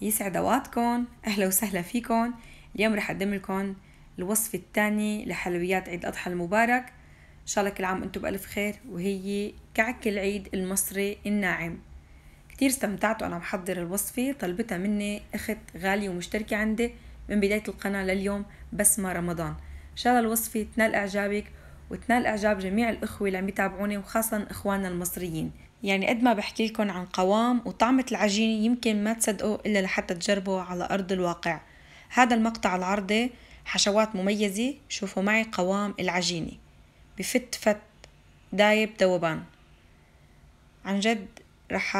يسعد اوقاتكم اهلا وسهلا فيكم اليوم رح اقدم لكم الوصفة الثانيه لحلويات عيد الاضحى المبارك ان شاء الله كل عام وانتم بالف خير وهي كعك العيد المصري الناعم كتير استمتعت وانا محضر الوصفة طلبتها مني اخت غالية ومشتركة عندي من بداية القناة لليوم بسمة رمضان ان شاء الله الوصفة تنال اعجابك وتنال إعجاب جميع الإخوة اللي عم يتابعوني وخاصة إخواننا المصريين يعني قد ما بحكي لكم عن قوام وطعمة العجينة يمكن ما تصدقوا إلا لحتى تجربوا على أرض الواقع هذا المقطع العرضي حشوات مميزة شوفوا معي قوام العجينة بفت فت دايب دوبان عن جد رح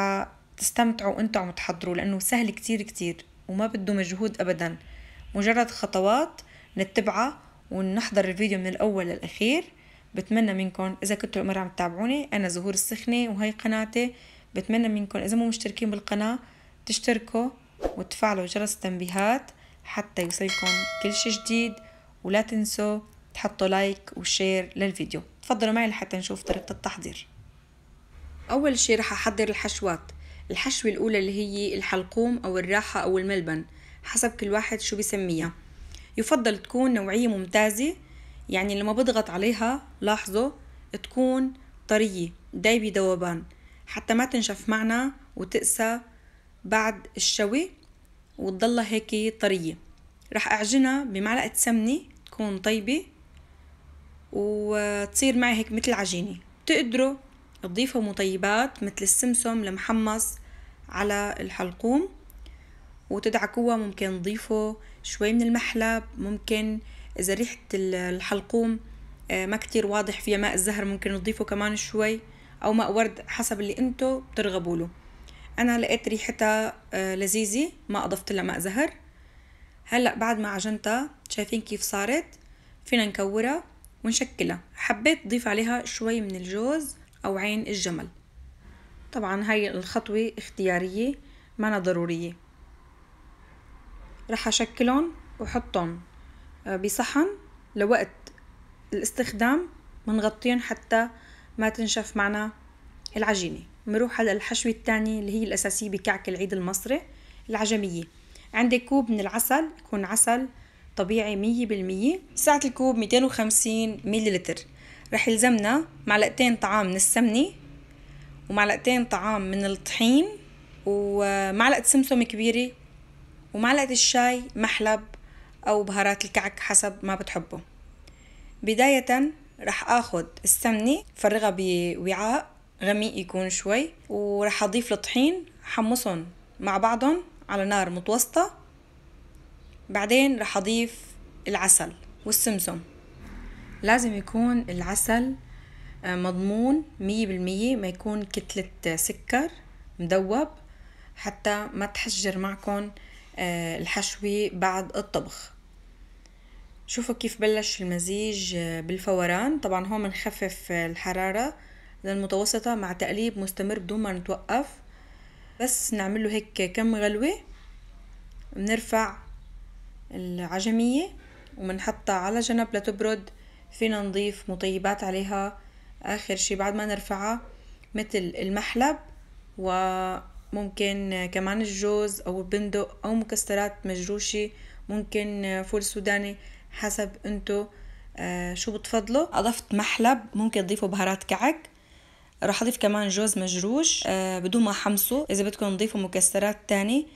تستمتعوا انتوا عم تحضروا لأنه سهل كتير كتير وما بده مجهود أبدا مجرد خطوات نتبعها ونحضر الفيديو من الأول للأخير بتمنى منكم اذا كنتوا مره عم تتابعوني انا زهور السخنه وهي قناتي بتمنى منكم اذا مو مشتركين بالقناه تشتركوا وتفعلوا جرس التنبيهات حتى يوصلكم كل شيء جديد ولا تنسوا تحطوا لايك وشير للفيديو تفضلوا معي لحتى نشوف طريقه التحضير اول شيء رح احضر الحشوات الحشوة الأولى اللي هي الحلقوم أو الراحة أو الملبن حسب كل واحد شو بسميها يفضل تكون نوعية ممتازة يعني لما بضغط عليها لاحظوا تكون طرية دايبة ذوبان حتى ما تنشف معنا وتقسى بعد الشوي وتضلها هيك طرية رح أعجنها بمعلقة سمنة تكون طيبة وتصير معي هيك مثل عجينة بتقدروا تضيفوا مطيبات مثل السمسم المحمص على الحلقوم وتدعكوها ممكن تضيفوا شوي من المحلب ممكن إذا ريحة الحلقوم آه، ما كتير واضح فيها ماء الزهر ممكن نضيفه كمان شوي أو ماء ورد حسب اللي انتو بترغبوا له أنا لقيت ريحتها آه، لذيذة ما أضفت لها ماء زهر هلأ بعد ما عجنتها شايفين كيف صارت فينا نكورها ونشكلها حبيت ضيف عليها شوي من الجوز أو عين الجمل طبعا هاي الخطوة اختيارية ما ضرورية رح أشكلهم وحطهم بصحن لوقت الاستخدام منغطيهم حتى ما تنشف معنا العجينة بنروح على الحشوة الثانية اللي هي الأساسية بكعك العيد المصري العجمية عندي كوب من العسل يكون عسل طبيعي مية بالمية سعة الكوب ميتين وخمسين مليلتر رح يلزمنا معلقتين طعام من السمنة ومعلقتين طعام من الطحين ومعلقة سمسم كبيرة ومعلقة الشاي محلب أو بهارات الكعك حسب ما بتحبوا بداية رح اخد السمنة فرغها بوعاء غميق يكون شوي ورح اضيف الطحين حمصهم مع بعضهم على نار متوسطة بعدين رح اضيف العسل والسمسم لازم يكون العسل آه، مضمون مية بالمية ما يكون كتلة سكر مدوب حتى ما تحجر معكم آه، الحشوة بعد الطبخ شوفوا كيف بلش المزيج آه، بالفوران طبعا هون بنخفف آه، الحرارة للمتوسطة مع تقليب مستمر بدون ما نتوقف بس نعمل له هيك كم غلوة بنرفع العجمية وبنحطها على جنب لتبرد فينا نضيف مطيبات عليها آخر شي بعد ما نرفعها مثل المحلب وممكن آه، كمان الجوز أو البندق أو مكسرات مجروشة ممكن فول سوداني حسب انتو آه، شو بتفضلوا اضفت محلب ممكن تضيفوا بهارات كعك راح اضيف كمان جوز مجروش آه، بدون ما حمصه اذا بدكم تضيفوا مكسرات تاني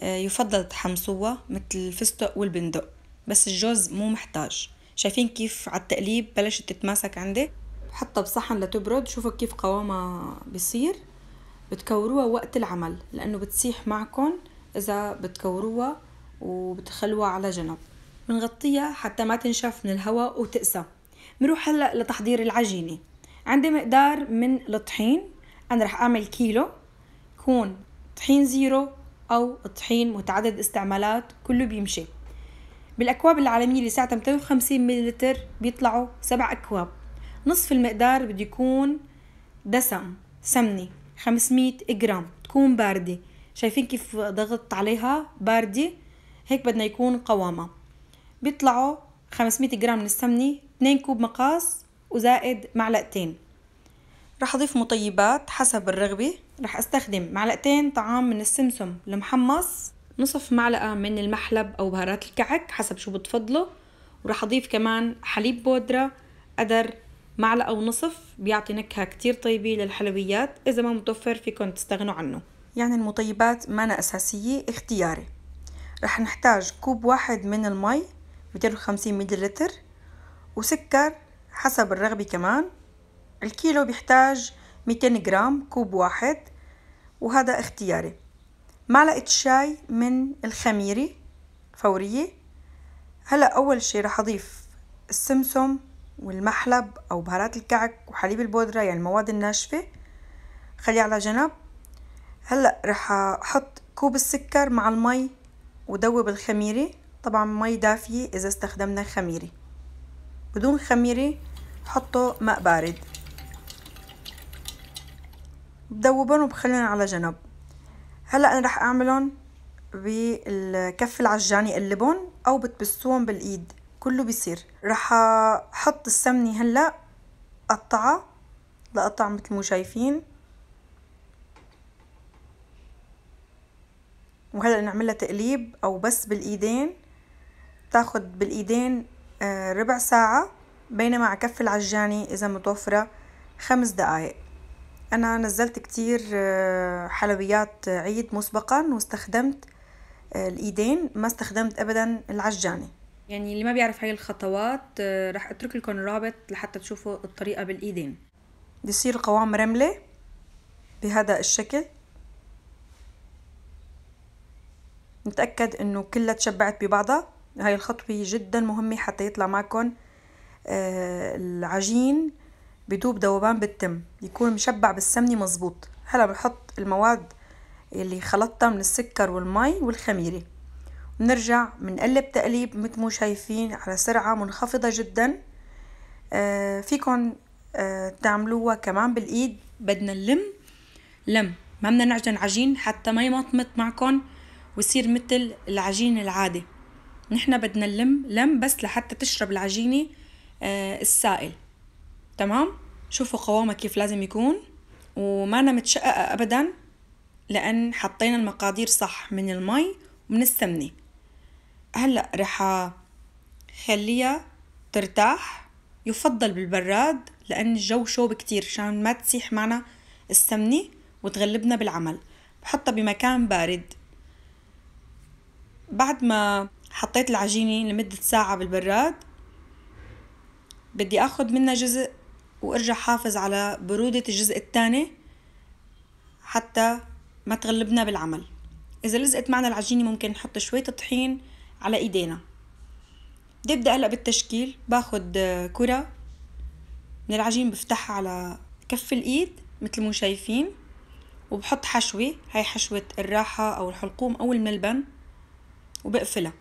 آه، يفضل تحمصوها مثل الفستق والبندق بس الجوز مو محتاج شايفين كيف على التقليب بلشت تتماسك عندي بحطها بصحن لتبرد شوفوا كيف قوامها بصير بتكوروها وقت العمل لانه بتسيح معكم اذا بتكوروها وبتخلوها على جنب بنغطيها حتى ما تنشف من الهواء وتقسى بنروح هلا لتحضير العجينه عندي مقدار من الطحين انا رح اعمل كيلو يكون طحين زيرو او طحين متعدد استعمالات كله بيمشي بالاكواب العالميه اللي ساعتها 250 مللتر بيطلعوا سبع اكواب نصف المقدار بده يكون دسم سمنه 500 جرام تكون بارده شايفين كيف ضغطت عليها باردة هيك بدنا يكون قوامها بيطلعوا 500 جرام من السمنة 2 كوب مقاس وزائد معلقتين رح أضيف مطيبات حسب الرغبة رح أستخدم معلقتين طعام من السمسم المحمص نصف معلقة من المحلب أو بهارات الكعك حسب شو بتفضلوا ورح أضيف كمان حليب بودرة قدر معلقة ونصف بيعطي نكهة كتير طيبة للحلويات إذا ما متوفر فيكن تستغنوا عنه يعني المطيبات مانا أساسية اختياري رح نحتاج كوب واحد من المي 250 مللتر وسكر حسب الرغبة كمان الكيلو بيحتاج 200 جرام كوب واحد وهذا اختياري معلقة شاي من الخميرة فورية هلا أول شي رح أضيف السمسم والمحلب أو بهارات الكعك وحليب البودرة يعني المواد الناشفة خليه على جنب هلا رح أحط كوب السكر مع المي ودوب الخميرة طبعا مي دافية إذا استخدمنا خميرة بدون خميرة حطوا ماء بارد بدوبهم وبخليهم على جنب هلا أنا رح أعملهم بالكف العجاني قلبهم أو بتبسوهم بالإيد كله بيصير رح أحط السمنة هلا قطعها لقطع مثل ما شايفين وهلا نعملها تقليب او بس بالايدين بتاخد بالايدين آه، ربع ساعة بينما على كف العجاني اذا متوفرة خمس دقايق انا نزلت كتير آه، حلويات عيد مسبقا واستخدمت آه، الايدين ما استخدمت ابدا العجاني يعني اللي ما بيعرف هاي الخطوات رح اترك لكم رابط لحتى تشوفوا الطريقة بالايدين بيصير قوام رملة بهذا الشكل نتأكد انه كلها تشبعت ببعضها هاي الخطوة جدا مهمة حتى يطلع معكم آه، العجين بدوب ذوبان بالتم يكون مشبع بالسمنة مزبوط هلا بحط المواد اللي خلطتها من السكر والمي والخميرة بنرجع بنقلب تقليب مثل ما شايفين على سرعة منخفضة جدا آه، فيكم آه، تعملوها كمان بالايد بدنا نلم لم ما بدنا نعجن عجين حتى ما يمطمط معكم ويصير مثل العجين العادي نحن بدنا نلم لم بس لحتى تشرب العجينة آه، السائل تمام شوفوا قوامها كيف لازم يكون وما أنا متشققة أبدا لأن حطينا المقادير صح من المي ومن السمنة هلأ رح خليها ترتاح يفضل بالبراد لأن الجو شوب كتير عشان ما تسيح معنا السمنة وتغلبنا بالعمل بحطها بمكان بارد بعد ما حطيت العجينة لمدة ساعة بالبراد بدي أخد منها جزء وارجع حافظ على برودة الجزء الثاني حتى ما تغلبنا بالعمل إذا لزقت معنا العجينة ممكن نحط شوية طحين على إيدينا بدي أبدأ هلأ بالتشكيل باخد كرة من العجين بفتحها على كف الإيد مثل ما شايفين وبحط حشوة هاي حشوة الراحة أو الحلقوم أو الملبن وبقفلها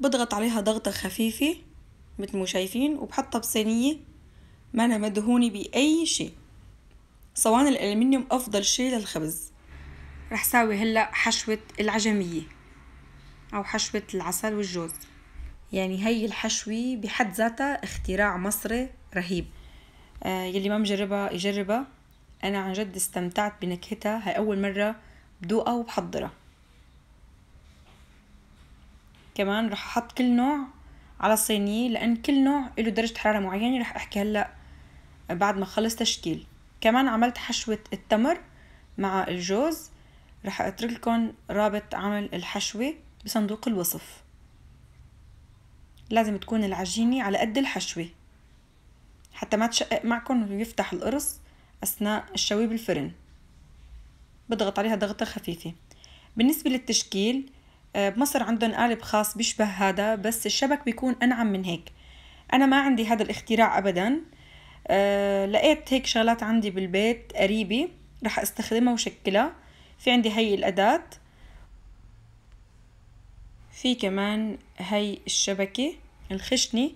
بضغط عليها ضغطة خفيفة متل ما شايفين وبحطها بصينية ما أنا مدهونة بأي شيء صواني الألمنيوم أفضل شي للخبز رح ساوي هلأ حشوة العجمية أو حشوة العسل والجوز يعني هي الحشوة بحد ذاتها اختراع مصري رهيب آه يلي ما مجربها يجربها أنا عن جد استمتعت بنكهتها هاي أول مرة بدوقها وبحضرها كمان رح احط كل نوع على الصينية لأن كل نوع له درجة حرارة معينة رح أحكي هلأ بعد ما خلص تشكيل كمان عملت حشوة التمر مع الجوز رح أترك لكم رابط عمل الحشوة بصندوق الوصف لازم تكون العجينة على قد الحشوة حتى ما تشقق معكم ويفتح القرص أثناء الشوي بالفرن بضغط عليها ضغطة خفيفة بالنسبة للتشكيل آه، بمصر عندهم قالب خاص بيشبه هذا بس الشبك بيكون أنعم من هيك أنا ما عندي هذا الاختراع أبدا آه، لقيت هيك شغلات عندي بالبيت قريبة رح استخدمها وشكلها في عندي هاي الأداة في كمان هاي الشبكة الخشنة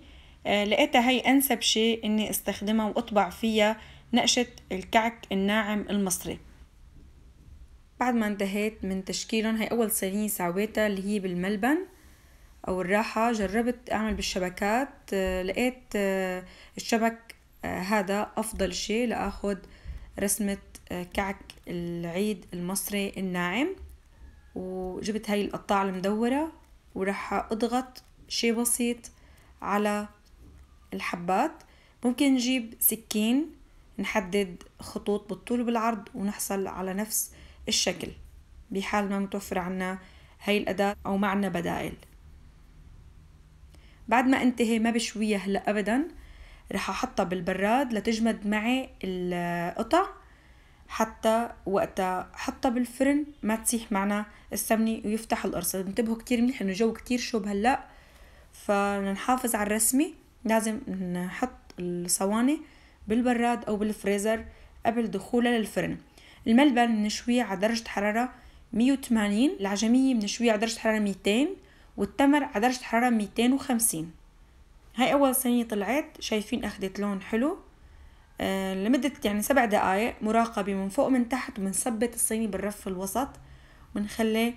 آه، لقيتها هي أنسب شيء إني استخدمها وأطبع فيها نقشة الكعك الناعم المصري بعد ما انتهيت من تشكيلهم هي أول صينية سويتها اللي هي بالملبن أو الراحة جربت أعمل بالشبكات آه، لقيت آه، الشبك آه، هذا أفضل شي لأخد رسمة كعك العيد المصري الناعم وجبت هاي القطاعة المدورة وراح أضغط شي بسيط على الحبات ممكن نجيب سكين نحدد خطوط بالطول وبالعرض ونحصل على نفس الشكل بحال ما متوفر عنا هاي الأداة أو ما عنا بدائل بعد ما انتهي ما بشويها هلا أبدا رح أحطها بالبراد لتجمد معي القطع حتى وقتها حطها بالفرن ما تسيح معنا السمنة ويفتح القرص انتبهوا كتير منيح انه الجو كتير شوب هلا فنحافظ على الرسمة لازم نحط الصواني بالبراد او بالفريزر قبل دخولها للفرن الملبن بنشويه على درجة حرارة 180 العجمية بنشويه على درجة حرارة 200 والتمر على درجة حرارة 250 هاي أول صينية طلعت شايفين أخدت لون حلو آه لمدة يعني سبع دقايق مراقبة من فوق من تحت وبنثبت الصينية بالرف الوسط ونخلي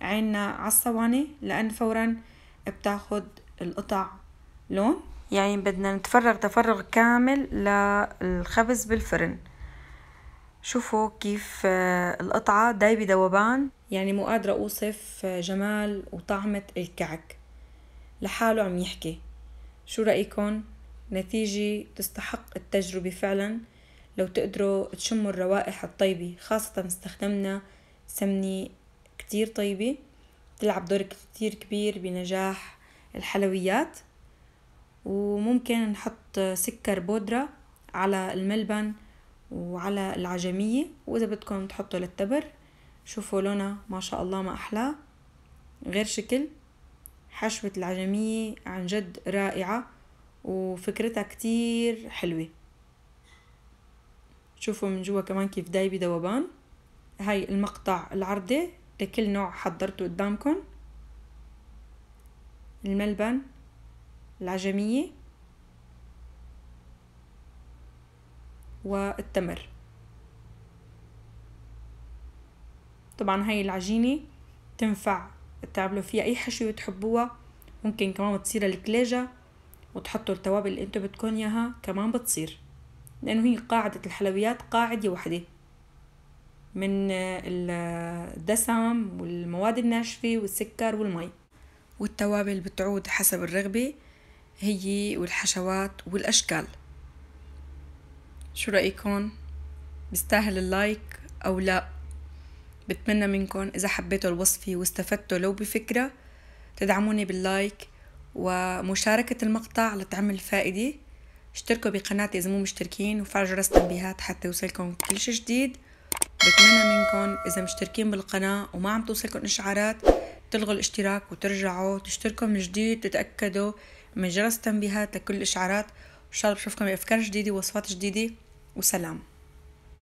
عيننا على الصواني لأن فورا بتاخد القطع لون يعني بدنا نتفرغ تفرغ كامل للخبز بالفرن شوفوا كيف آه، القطعة دايبة ذوبان يعني مو قادرة أوصف آه، جمال وطعمة الكعك لحاله عم يحكي شو رأيكم؟ نتيجة تستحق التجربة فعلا لو تقدروا تشموا الروائح الطيبة خاصة استخدمنا سمنة كتير طيبة تلعب دور كتير كبير بنجاح الحلويات وممكن نحط سكر بودرة على الملبن وعلى العجمية وإذا بدكم تحطوا للتبر شوفوا لونها ما شاء الله ما أحلاه غير شكل حشوة العجمية عن جد رائعة وفكرتها كتير حلوة شوفوا من جوا كمان كيف داي بدوبان هاي المقطع العرضي لكل نوع حضرته قدامكم الملبن العجمية والتمر طبعا هاي العجينة تنفع تعملوا فيها أي حشوة تحبوها ممكن كمان تصير الكليجة وتحطوا التوابل اللي انتو بتكون ياها كمان بتصير لأنه هي قاعدة الحلويات قاعدة وحدة من الدسم والمواد الناشفة والسكر والمي والتوابل بتعود حسب الرغبة هي والحشوات والأشكال شو رأيكم بيستاهل اللايك أو لا بتمنى منكم إذا حبيتوا الوصفة واستفدتوا لو بفكرة تدعموني باللايك ومشاركة المقطع لتعمل فائدة اشتركوا بقناتي إذا مو مشتركين وفعلوا جرس التنبيهات حتى يوصلكم كل شي جديد بتمنى منكم إذا مشتركين بالقناة وما عم توصلكم إشعارات تلغوا الاشتراك وترجعوا تشتركوا من جديد تتأكدوا من جرس التنبيهات لكل الإشعارات وإن شاء الله بشوفكم بأفكار جديدة ووصفات جديدة وسلام